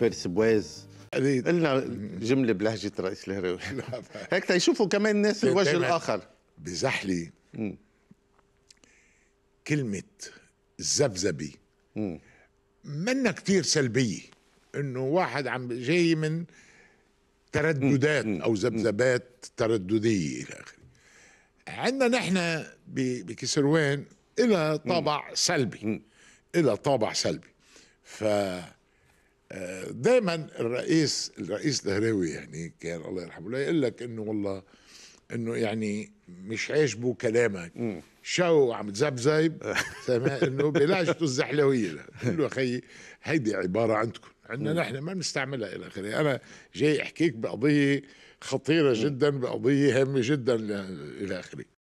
فارس بواز قلنا جمله بلهجه رئيس الهراوي هيك تيشوفوا كمان الناس الوجه الاخر بزحلي كلمه زبزبي منا كتير سلبيه انه واحد عم جاي من ترددات او زبزبات تردديه الى اخره عندنا نحن بكسروان إلى طابع سلبي إلى طابع سلبي ف دايما الرئيس الرئيس الهراوي يعني كان الله يرحمه لا يقول لك انه والله انه يعني مش عاجبه كلامك مم. شو عم تزبزب انه بلهجته الزحلويه له له اخي هيدي عباره عندكم عندنا نحن ما بنستعملها الى اخره انا جاي احكيك بقضيه خطيره جدا بقضيه هامه جدا الى اخره